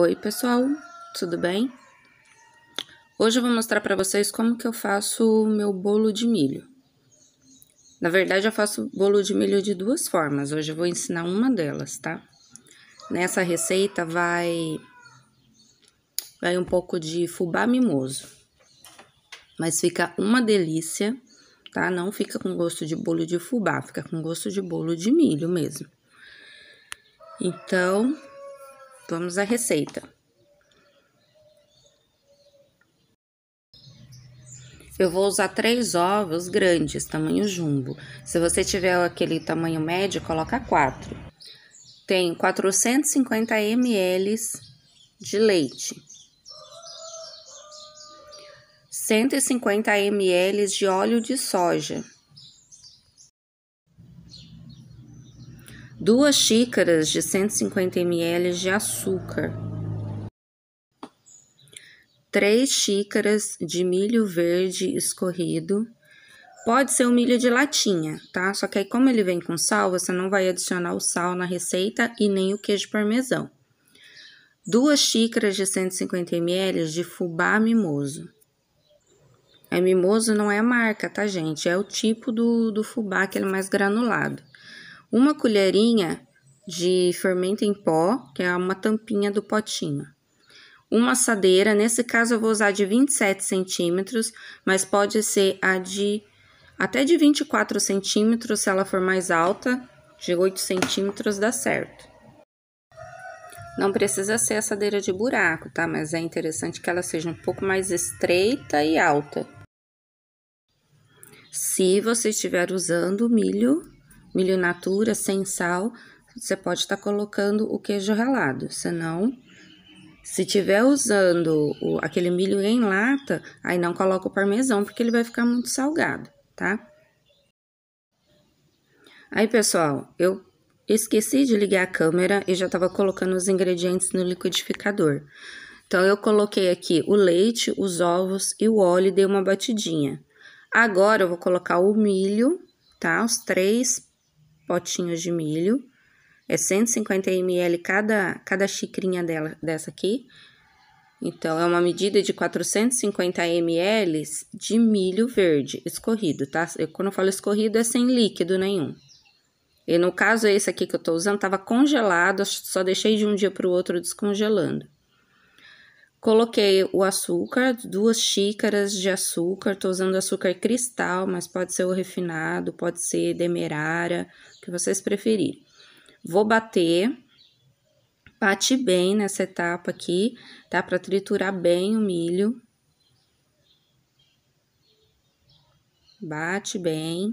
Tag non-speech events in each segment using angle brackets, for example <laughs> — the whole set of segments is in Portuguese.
Oi pessoal, tudo bem? Hoje eu vou mostrar para vocês como que eu faço o meu bolo de milho. Na verdade eu faço bolo de milho de duas formas, hoje eu vou ensinar uma delas, tá? Nessa receita vai, vai um pouco de fubá mimoso, mas fica uma delícia, tá? Não fica com gosto de bolo de fubá, fica com gosto de bolo de milho mesmo. Então, Vamos à receita. Eu vou usar três ovos grandes, tamanho jumbo. Se você tiver aquele tamanho médio, coloca quatro. Tem 450 ml de leite. 150 ml de óleo de soja. 2 xícaras de 150 ml de açúcar, 3 xícaras de milho verde escorrido. Pode ser o milho de latinha, tá? Só que aí, como ele vem com sal, você não vai adicionar o sal na receita e nem o queijo parmesão. 2 xícaras de 150 ml de fubá mimoso. É mimoso não é a marca, tá, gente? É o tipo do, do fubá, que ele mais granulado uma colherinha de fermento em pó, que é uma tampinha do potinho. Uma assadeira, nesse caso eu vou usar de 27 centímetros, mas pode ser a de até de 24 centímetros, se ela for mais alta, de 8 centímetros dá certo. Não precisa ser assadeira de buraco, tá? Mas é interessante que ela seja um pouco mais estreita e alta. Se você estiver usando milho milho natura, sem sal, você pode estar tá colocando o queijo ralado, senão se tiver usando o, aquele milho em lata, aí não coloca o parmesão, porque ele vai ficar muito salgado, tá? Aí, pessoal, eu esqueci de ligar a câmera e já estava colocando os ingredientes no liquidificador. Então, eu coloquei aqui o leite, os ovos e o óleo e dei uma batidinha. Agora, eu vou colocar o milho, tá? Os três potinhos de milho. É 150 ml cada, cada xicrinha dela, dessa aqui. Então, é uma medida de 450 ml de milho verde escorrido, tá? Eu, quando eu falo escorrido, é sem líquido nenhum. E no caso, esse aqui que eu tô usando, tava congelado, só deixei de um dia pro outro descongelando. Coloquei o açúcar, duas xícaras de açúcar. Estou usando açúcar cristal, mas pode ser o refinado, pode ser demerara, o que vocês preferirem. Vou bater, bate bem nessa etapa aqui, tá? Para triturar bem o milho. Bate bem.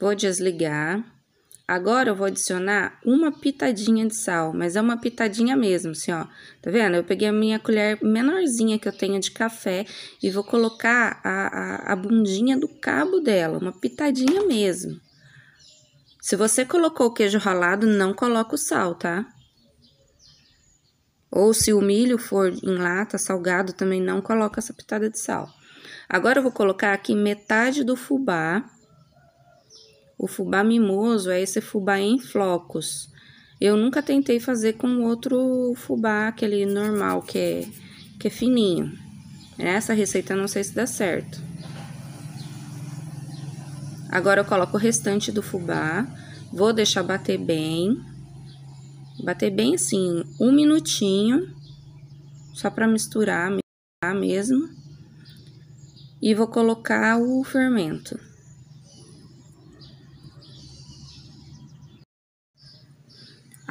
Vou desligar. Agora eu vou adicionar uma pitadinha de sal, mas é uma pitadinha mesmo, assim, ó. Tá vendo? Eu peguei a minha colher menorzinha que eu tenho de café e vou colocar a, a, a bundinha do cabo dela, uma pitadinha mesmo. Se você colocou o queijo ralado, não coloca o sal, tá? Ou se o milho for em lata, salgado, também não coloca essa pitada de sal. Agora eu vou colocar aqui metade do fubá o fubá mimoso é esse fubá em flocos. Eu nunca tentei fazer com outro fubá, aquele normal, que é, que é fininho. Essa receita não sei se dá certo. Agora eu coloco o restante do fubá. Vou deixar bater bem. Bater bem assim, um minutinho. Só para misturar, misturar mesmo. E vou colocar o fermento.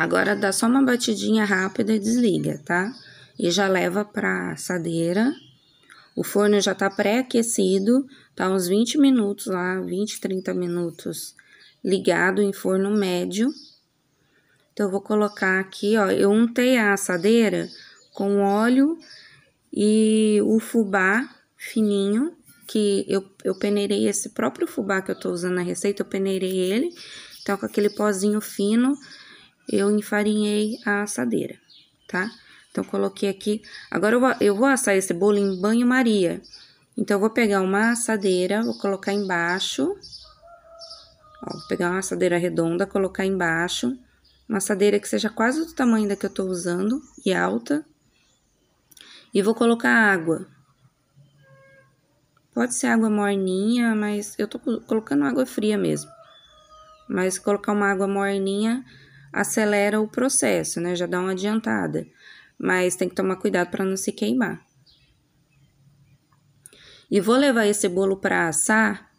Agora dá só uma batidinha rápida e desliga, tá? E já leva para assadeira. O forno já tá pré-aquecido, tá uns 20 minutos lá, 20, 30 minutos ligado em forno médio. Então, eu vou colocar aqui, ó, eu untei a assadeira com óleo e o fubá fininho, que eu, eu peneirei esse próprio fubá que eu tô usando na receita, eu peneirei ele. Então, com aquele pozinho fino, eu enfarinhei a assadeira, tá? Então, coloquei aqui. Agora, eu vou, eu vou assar esse bolo em banho-maria. Então, eu vou pegar uma assadeira, vou colocar embaixo. Ó, vou pegar uma assadeira redonda, colocar embaixo. Uma assadeira que seja quase do tamanho da que eu tô usando e alta. E vou colocar água. Pode ser água morninha, mas eu tô colocando água fria mesmo. Mas colocar uma água morninha acelera o processo, né? Já dá uma adiantada. Mas tem que tomar cuidado para não se queimar. E vou levar esse bolo para assar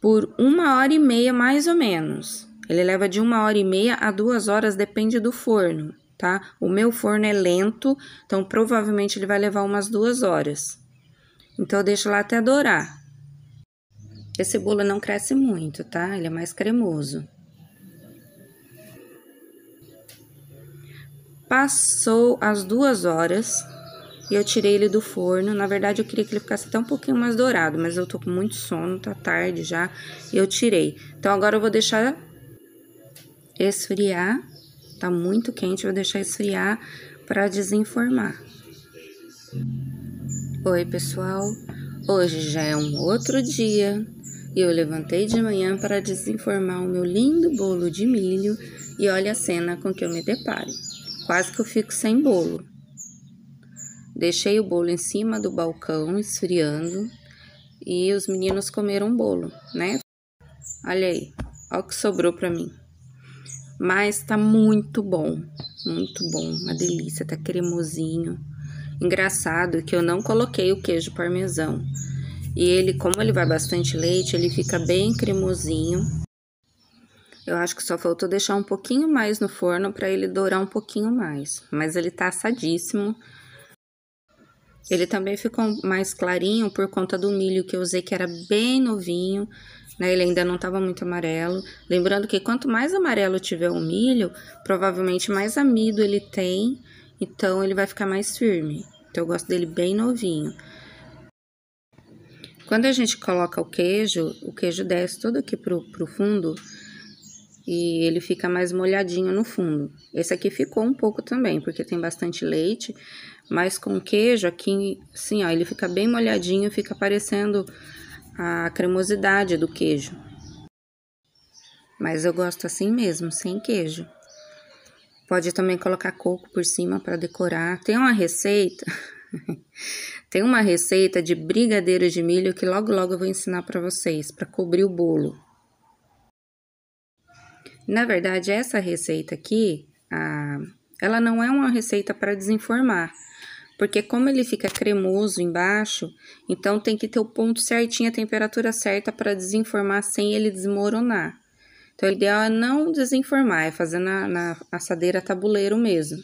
por uma hora e meia, mais ou menos. Ele leva de uma hora e meia a duas horas, depende do forno, tá? O meu forno é lento, então provavelmente ele vai levar umas duas horas. Então eu deixo lá até dourar. Esse bolo não cresce muito, tá? Ele é mais cremoso. Passou as duas horas e eu tirei ele do forno. Na verdade, eu queria que ele ficasse até um pouquinho mais dourado, mas eu tô com muito sono, tá tarde já, e eu tirei. Então, agora eu vou deixar esfriar. Tá muito quente, vou deixar esfriar para desenformar. Oi, pessoal. Hoje já é um outro dia e eu levantei de manhã para desenformar o meu lindo bolo de milho e olha a cena com que eu me deparo. Quase que eu fico sem bolo. Deixei o bolo em cima do balcão, esfriando, e os meninos comeram bolo, né? Olha aí, olha o que sobrou para mim. Mas tá muito bom, muito bom, uma delícia, tá cremosinho. Engraçado que eu não coloquei o queijo parmesão. E ele, como ele vai bastante leite, ele fica bem cremosinho. Eu acho que só faltou deixar um pouquinho mais no forno para ele dourar um pouquinho mais, mas ele tá assadíssimo. Ele também ficou mais clarinho por conta do milho que eu usei, que era bem novinho, né? Ele ainda não estava muito amarelo. Lembrando que quanto mais amarelo tiver o milho, provavelmente mais amido ele tem, então ele vai ficar mais firme. Então eu gosto dele bem novinho. Quando a gente coloca o queijo, o queijo desce todo aqui pro, pro fundo, e ele fica mais molhadinho no fundo. Esse aqui ficou um pouco também, porque tem bastante leite, mas com queijo aqui, sim, ó, ele fica bem molhadinho, fica parecendo a cremosidade do queijo. Mas eu gosto assim mesmo, sem queijo. Pode também colocar coco por cima para decorar. Tem uma receita, <laughs> tem uma receita de brigadeiro de milho que logo logo eu vou ensinar para vocês, para cobrir o bolo. Na verdade, essa receita aqui, a, ela não é uma receita para desenformar, porque como ele fica cremoso embaixo, então tem que ter o ponto certinho, a temperatura certa para desenformar sem ele desmoronar. Então, o ideal é não desenformar, é fazer na, na assadeira tabuleiro mesmo.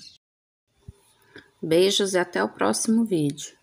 Beijos e até o próximo vídeo.